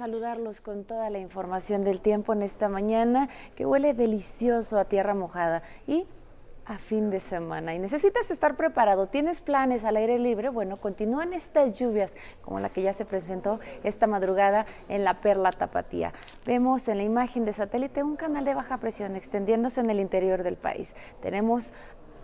Saludarlos con toda la información del tiempo en esta mañana que huele delicioso a tierra mojada y a fin de semana. Y necesitas estar preparado, tienes planes al aire libre, bueno, continúan estas lluvias como la que ya se presentó esta madrugada en la Perla Tapatía. Vemos en la imagen de satélite un canal de baja presión extendiéndose en el interior del país. Tenemos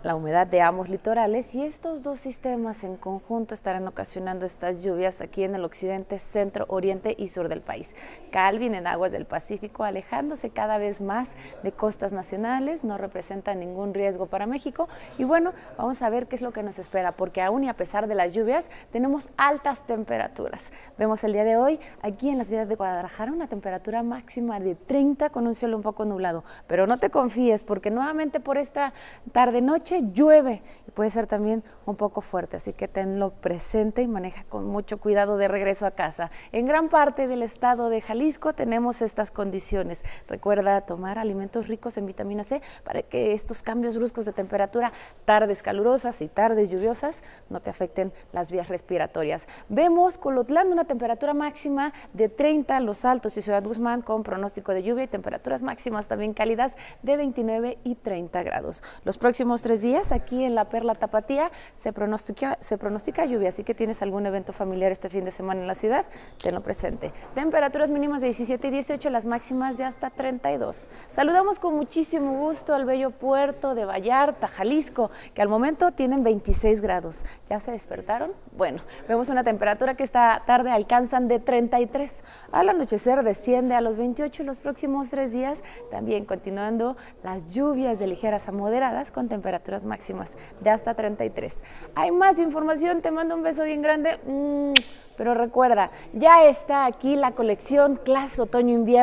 la humedad de ambos litorales y estos dos sistemas en conjunto estarán ocasionando estas lluvias aquí en el occidente, centro, oriente y sur del país. Calvin en aguas del Pacífico alejándose cada vez más de costas nacionales, no representa ningún riesgo para México y bueno, vamos a ver qué es lo que nos espera porque aún y a pesar de las lluvias tenemos altas temperaturas. Vemos el día de hoy aquí en la ciudad de Guadalajara una temperatura máxima de 30 con un cielo un poco nublado, pero no te confíes porque nuevamente por esta tarde noche llueve y puede ser también un poco fuerte, así que tenlo presente y maneja con mucho cuidado de regreso a casa. En gran parte del estado de Jalisco tenemos estas condiciones. Recuerda tomar alimentos ricos en vitamina C para que estos cambios bruscos de temperatura, tardes calurosas y tardes lluviosas, no te afecten las vías respiratorias. Vemos Colotlán una temperatura máxima de 30, Los Altos y Ciudad Guzmán con pronóstico de lluvia y temperaturas máximas también cálidas de 29 y 30 grados. Los próximos tres días aquí en la Perla Tapatía se pronostica, lluvia, así que tienes algún evento familiar este fin de semana en la ciudad, tenlo presente. Temperaturas mínimas de 17 y 18, las máximas de hasta 32. Saludamos con muchísimo gusto al bello puerto de Vallarta, Jalisco, que al momento tienen 26 grados. ¿Ya se despertaron? Bueno, vemos una temperatura que esta tarde alcanzan de 33. Al anochecer desciende a los 28 y los próximos tres días también continuando las lluvias de ligeras a moderadas con temperaturas máximas de hasta 33. Hay más información, te mando un beso bien grande, mm, pero recuerda, ya está aquí la colección Clase Otoño Invierno.